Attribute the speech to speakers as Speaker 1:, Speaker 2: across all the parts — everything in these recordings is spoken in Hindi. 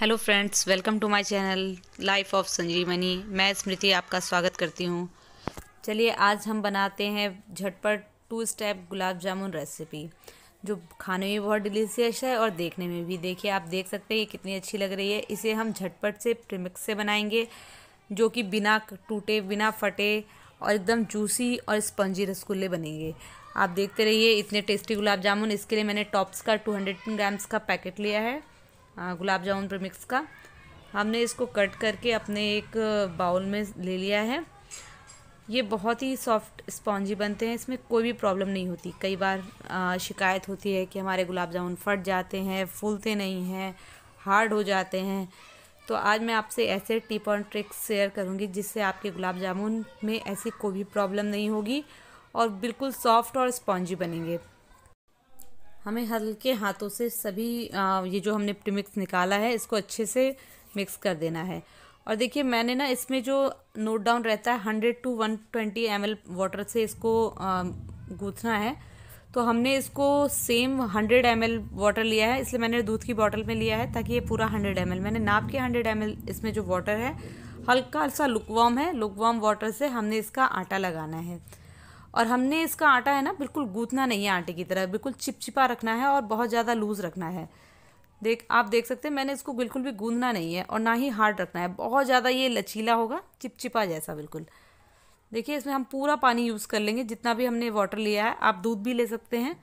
Speaker 1: hello friends welcome to my channel life of Sanjeevani मैं स्मृति आपका स्वागत करती हूँ चलिए आज हम बनाते हैं झटपट two step gulab jamun recipe जो खाने में बहुत डिलीशियस है और देखने में भी देखिए आप देख सकते हैं ये कितनी अच्छी लग रही है इसे हम झटपट से प्रिमिक्स से बनाएंगे जो कि बिना टूटे बिना फटे और एकदम जूसी और स्पंजी रसगुल्ले बनेंगे आप देखते रहिए इतने टेस्टी गुलाब जामुन इसके लिए मैंने टॉप्स का टू हंड्रेड ग्राम्स का पैकेट लिया है हाँ, गुलाब जामुन पर मिक्स का हमने इसको कट करके अपने एक बाउल में ले लिया है ये बहुत ही सॉफ्ट स्पॉन्जी बनते हैं इसमें कोई भी प्रॉब्लम नहीं होती कई बार आ, शिकायत होती है कि हमारे गुलाब जामुन फट जाते हैं फूलते नहीं हैं हार्ड हो जाते हैं तो आज मैं आपसे ऐसे टिप और ट्रिक्स शेयर करूंगी जिससे आपके गुलाब जामुन में ऐसी कोई भी प्रॉब्लम नहीं होगी और बिल्कुल सॉफ्ट और स्पॉन्जी बनेंगे हमें हल्के हाथों से सभी ये जो हमने प्रीमिक्स निकाला है इसको अच्छे से मिक्स कर देना है और देखिए मैंने ना इसमें जो नोट डाउन रहता है hundred two one twenty M L water से इसको गूँथना है तो हमने इसको same hundred M L water लिया है इसलिए मैंने दूध की बॉटल में लिया है ताकि ये पूरा हंड्रेड एम एल मैंने नाप के हंड्रेड एम एल इसमें जो वाटर है हल्का सा लुकवाम है लुकवाम वाटर से हमने इसका आटा लगाना है और हमने इसका आटा है ना बिल्कुल गूंथना नहीं है आटे की तरह बिल्कुल चिपचिपा रखना है और बहुत ज़्यादा लूज़ रखना है देख आप देख सकते हैं मैंने इसको बिल्कुल भी गूंदना नहीं है और ना ही हार्ड रखना है बहुत ज़्यादा ये लचीला होगा चिपचिपा जैसा बिल्कुल देखिए इसमें हम पूरा पानी यूज़ कर लेंगे जितना भी हमने वाटर लिया है आप दूध भी ले सकते हैं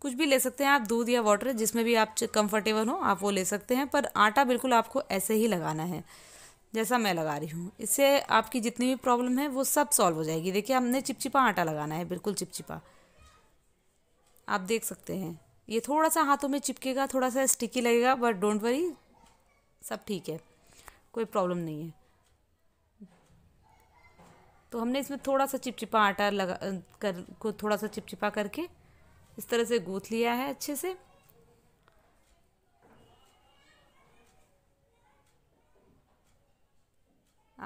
Speaker 1: कुछ भी ले सकते हैं आप दूध या वाटर जिसमें भी आप कंफर्टेबल हो आप वो ले सकते हैं पर आटा बिल्कुल आपको ऐसे ही लगाना है जैसा मैं लगा रही हूँ इससे आपकी जितनी भी प्रॉब्लम है वो सब सॉल्व हो जाएगी देखिए हमने चिपचिपा आटा लगाना है बिल्कुल चिपचिपा आप देख सकते हैं ये थोड़ा सा हाथों में चिपकेगा थोड़ा सा स्टिकी लगेगा बट डोंट वरी सब ठीक है कोई प्रॉब्लम नहीं है तो हमने इसमें थोड़ा सा चिपचिपा आटा लगा कर को थोड़ा सा चिपचिपा करके इस तरह से गूँथ लिया है अच्छे से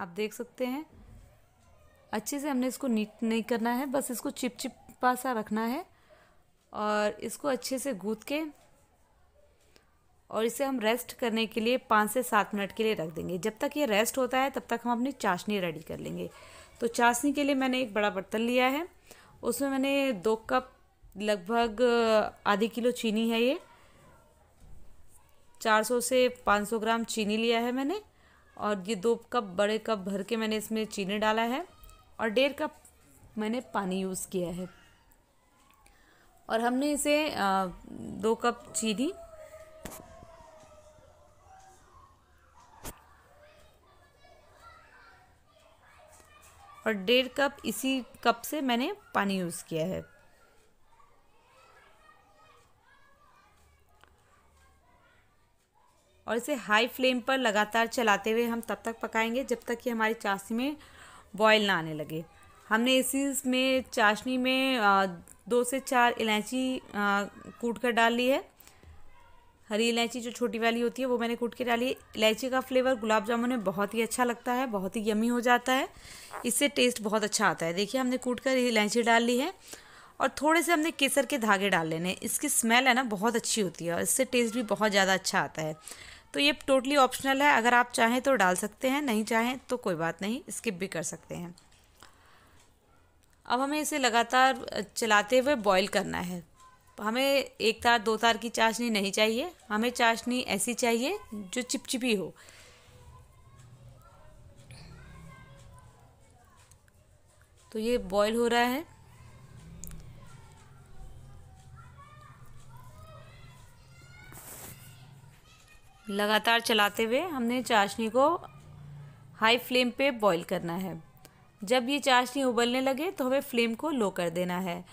Speaker 1: आप देख सकते हैं अच्छे से हमने इसको नीट नहीं करना है बस इसको चिपचिपा सा रखना है और इसको अच्छे से गूँथ के और इसे हम रेस्ट करने के लिए पाँच से सात मिनट के लिए रख देंगे जब तक ये रेस्ट होता है तब तक हम अपनी चाशनी रेडी कर लेंगे तो चाशनी के लिए मैंने एक बड़ा बर्तन लिया है उसमें मैंने दो कप लगभग आधी किलो चीनी है ये 400 से 500 ग्राम चीनी लिया है मैंने और ये दो कप बड़े कप भर के मैंने इसमें चीनी डाला है और डेढ़ कप मैंने पानी यूज़ किया है और हमने इसे दो कप चीनी और डेढ़ कप इसी कप से मैंने पानी यूज़ किया है और इसे हाई फ्लेम पर लगातार चलाते हुए हम तब तक पकाएंगे जब तक कि हमारी चाशनी में बॉयल ना आने लगे हमने इसी में चाशनी में दो से चार इलायची कूट कर डाल ली है हरी इलायची जो छोटी वाली होती है वो मैंने कूट के डाली इलायची का फ्लेवर गुलाब जामुन में बहुत ही अच्छा लगता है बहुत ही यमी हो जाता है इससे टेस्ट बहुत अच्छा आता है देखिए हमने कूट कर इलायची डाल ली है और थोड़े से हमने केसर के धागे डाल लेने इसकी स्मेल है ना बहुत अच्छी होती है और इससे टेस्ट भी बहुत ज़्यादा अच्छा आता है तो ये टोटली ऑप्शनल है अगर आप चाहें तो डाल सकते हैं नहीं चाहें तो कोई बात नहीं स्किप भी कर सकते हैं अब हमें इसे लगातार चलाते हुए बॉईल करना है हमें एक तार दो तार की चाशनी नहीं चाहिए हमें चाशनी ऐसी चाहिए जो चिपचिपी हो तो ये बॉईल हो रहा है लगातार चलाते हुए हमने चाशनी को हाई फ्लेम पे बॉईल करना है जब ये चाशनी उबलने लगे तो हमें फ्लेम को लो कर देना है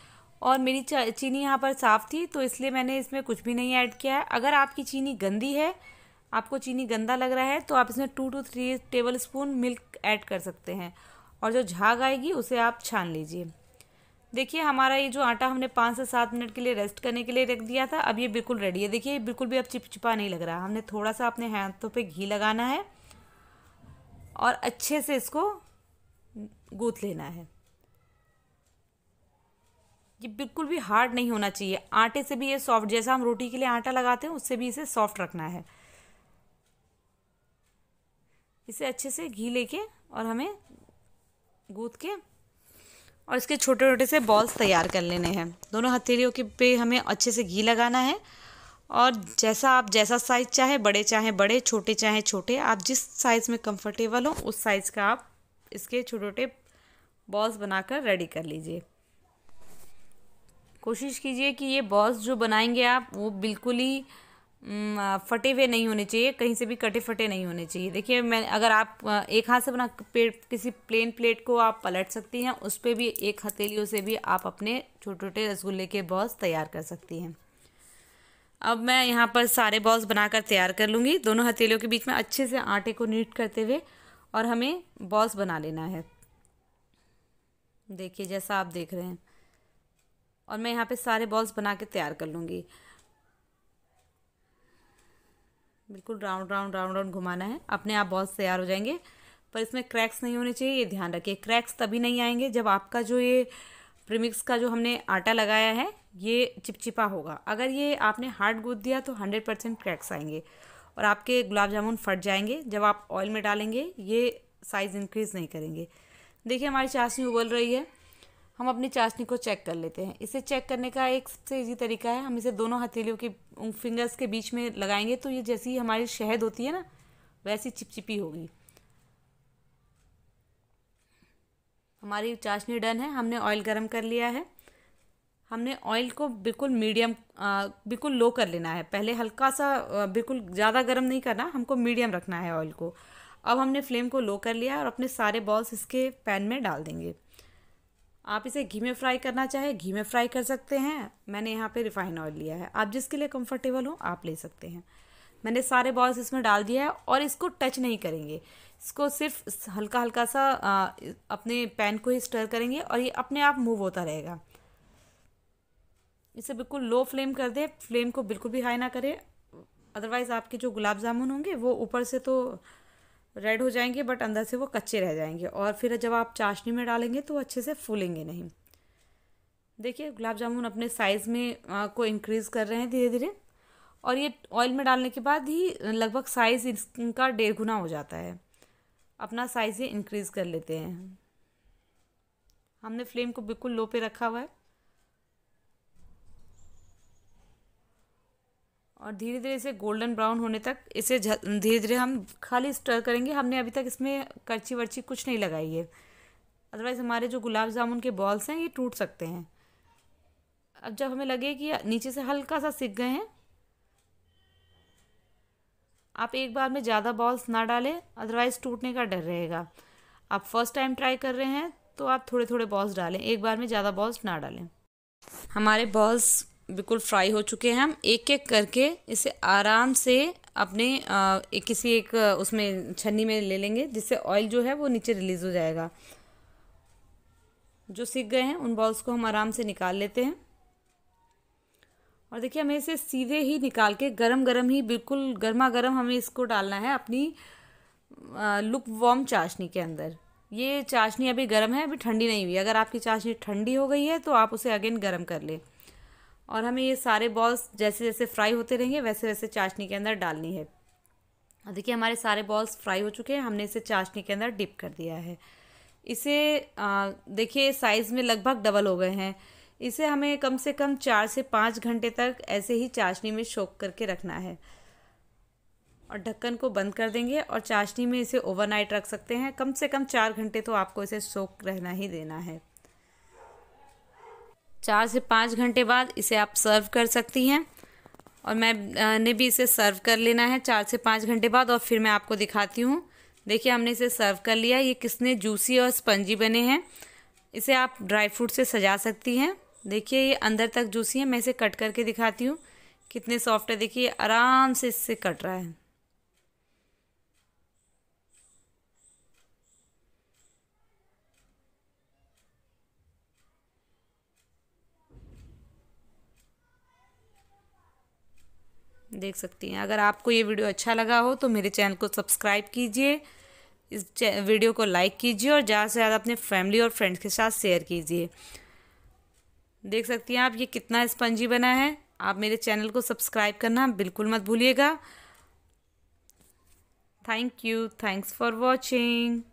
Speaker 1: और मेरी चीनी यहाँ पर साफ़ थी तो इसलिए मैंने इसमें कुछ भी नहीं ऐड किया है अगर आपकी चीनी गंदी है आपको चीनी गंदा लग रहा है तो आप इसमें two two three tablespoon milk add कर सकते हैं और जो झाग आएगी उसे आप छान लीजिए देखिए हमारा ये जो आटा हमने पाँच से सात मिनट के लिए रेस्ट करने के लिए रख दिया था अब ये बिल्कुल रेडी है देखिए बिल्कुल भी अब चिपचिपा नहीं लग रहा हमने थोड़ा सा अपने हाथों पे घी लगाना है और अच्छे से इसको गूथ लेना है ये बिल्कुल भी हार्ड नहीं होना चाहिए आटे से भी ये सॉफ्ट जैसा हम रोटी के लिए आटा लगाते हैं उससे भी इसे सॉफ्ट रखना है इसे अच्छे से घी लेके और हमें गूँथ के और इसके छोटे छोटे से बॉल्स तैयार कर लेने हैं दोनों हथेलियों के पे हमें अच्छे से घी लगाना है और जैसा आप जैसा साइज़ चाहे बड़े चाहे बड़े छोटे चाहे छोटे आप जिस साइज़ में कंफर्टेबल हो उस साइज़ का आप इसके छोटे छोटे बॉल्स बनाकर रेडी कर लीजिए कोशिश कीजिए कि ये बॉल्स जो बनाएंगे आप वो बिल्कुल ही हम्म, फटे हुए नहीं होने चाहिए कहीं से भी कटे फटे नहीं होने चाहिए देखिए मैं अगर आप एक हाथ से बना पेट किसी प्लेन प्लेट को आप पलट सकती हैं उस पर भी एक हथेलियों से भी आप अपने छोटे छोटे रसगुल्ले के बॉल्स तैयार कर सकती हैं अब मैं यहाँ पर सारे बॉल्स बनाकर तैयार कर लूँगी दोनों हथेलियों के बीच में अच्छे से आटे को नीट करते हुए और हमें बॉल्स बना लेना है देखिए जैसा आप देख रहे हैं और मैं यहाँ पर सारे बॉल्स बना के तैयार कर लूँगी बिल्कुल राउंड राउंड राउंड राउंड घुमाना है अपने आप बहुत तैयार हो जाएंगे पर इसमें क्रैक्स नहीं होने चाहिए ये ध्यान रखिए क्रैक्स तभी नहीं आएंगे जब आपका जो ये प्रीमिक्स का जो हमने आटा लगाया है ये चिपचिपा होगा अगर ये आपने हार्ड गूद दिया तो हंड्रेड परसेंट क्रैक्स आएंगे और आपके गुलाब जामुन फट जाएंगे जब आप ऑयल में डालेंगे ये साइज़ इंक्रीज़ नहीं करेंगे देखिए हमारी चाशनी उबल रही है हम अपनी चाशनी को चेक कर लेते हैं इसे चेक करने का एक सबसे ईजी तरीका है हम इसे दोनों हथेलियों के फिंगर्स के बीच में लगाएंगे तो ये जैसी हमारी शहद होती है ना वैसी चिपचिपी होगी हमारी चाशनी डन है हमने ऑयल गरम कर लिया है हमने ऑयल को बिल्कुल मीडियम बिल्कुल लो कर लेना है पहले हल्का सा बिल्कुल ज़्यादा गर्म नहीं करना हमको मीडियम रखना है ऑयल को अब हमने फ्लेम को लो कर लिया और अपने सारे बॉल्स इसके पैन में डाल देंगे आप इसे घी में फ्राई करना चाहे घी में फ्राई कर सकते हैं मैंने यहाँ पे रिफाइन ऑयल लिया है आप जिसके लिए कंफर्टेबल हो आप ले सकते हैं मैंने सारे बॉल्स इसमें डाल दिया है और इसको टच नहीं करेंगे इसको सिर्फ हल्का हल्का सा आ, अपने पैन को ही स्टर करेंगे और ये अपने आप मूव होता रहेगा इसे बिल्कुल लो फ्लेम कर दें फ्लेम को बिल्कुल भी हाई ना करें अदरवाइज़ आपके जो गुलाब जामुन होंगे वो ऊपर से तो रेड हो जाएंगे बट अंदर से वो कच्चे रह जाएंगे और फिर जब आप चाशनी में डालेंगे तो अच्छे से फूलेंगे नहीं देखिए गुलाब जामुन अपने साइज़ में आ, को इंक्रीज़ कर रहे हैं धीरे धीरे और ये ऑयल में डालने के बाद ही लगभग साइज़ इनका डेढ़ गुना हो जाता है अपना साइज़ ये इंक्रीज़ कर लेते हैं हमने फ्लेम को बिल्कुल लो पे रखा हुआ है और धीरे धीरे इसे गोल्डन ब्राउन होने तक इसे धीरे धीरे हम खाली स्टर करेंगे हमने अभी तक इसमें करछी वर्ची कुछ नहीं लगाई है अदरवाइज़ हमारे जो गुलाब जामुन के बॉल्स हैं ये टूट सकते हैं अब जब हमें लगे कि नीचे से हल्का सा सिक गए हैं आप एक बार में ज़्यादा बॉल्स ना डालें अदरवाइज़ टूटने का डर रहेगा आप फर्स्ट टाइम ट्राई कर रहे हैं तो आप थोड़े थोड़े बॉल्स डालें एक बार में ज़्यादा बॉल्स ना डालें हमारे बॉल्स बिल्कुल फ्राई हो चुके हैं हम एक एक करके इसे आराम से अपने एक किसी एक उसमें छन्नी में ले लेंगे जिससे ऑयल जो है वो नीचे रिलीज़ हो जाएगा जो सीख गए हैं उन बॉल्स को हम आराम से निकाल लेते हैं और देखिए हमें इसे सीधे ही निकाल के गरम गरम ही बिल्कुल गर्मा गर्म हमें इसको डालना है अपनी लुक वॉम चाशनी के अंदर ये चाशनी अभी गर्म है अभी ठंडी नहीं हुई अगर आपकी चाशनी ठंडी हो गई है तो आप उसे अगेन गर्म कर लें और हमें ये सारे बॉल्स जैसे जैसे फ्राई होते रहेंगे वैसे वैसे चाशनी के अंदर डालनी है और देखिए हमारे सारे बॉल्स फ्राई हो चुके हैं हमने इसे चाशनी के अंदर डिप कर दिया है इसे देखिए साइज़ में लगभग डबल हो गए हैं इसे हमें कम से कम चार से पाँच घंटे तक ऐसे ही चाशनी में शोक करके रखना है और ढक्कन को बंद कर देंगे और चाशनी में इसे ओवरनाइट रख सकते हैं कम से कम चार घंटे तो आपको इसे सोख रहना ही देना है चार से पाँच घंटे बाद इसे आप सर्व कर सकती हैं और मैं ने भी इसे सर्व कर लेना है चार से पाँच घंटे बाद और फिर मैं आपको दिखाती हूँ देखिए हमने इसे सर्व कर लिया ये किसने जूसी और स्पंजी बने हैं इसे आप ड्राई फ्रूट से सजा सकती हैं देखिए ये अंदर तक जूसी है मैं इसे कट करके दिखाती हूँ कितने सॉफ्ट है देखिए आराम से इससे कट रहा है देख सकती हैं अगर आपको ये वीडियो अच्छा लगा हो तो मेरे चैनल को सब्सक्राइब कीजिए इस वीडियो को लाइक कीजिए और ज़्यादा से ज़्यादा अपने फैमिली और फ्रेंड्स के साथ शेयर कीजिए देख सकती हैं आप ये कितना स्पंजी बना है आप मेरे चैनल को सब्सक्राइब करना बिल्कुल मत भूलिएगा thank you thanks for watching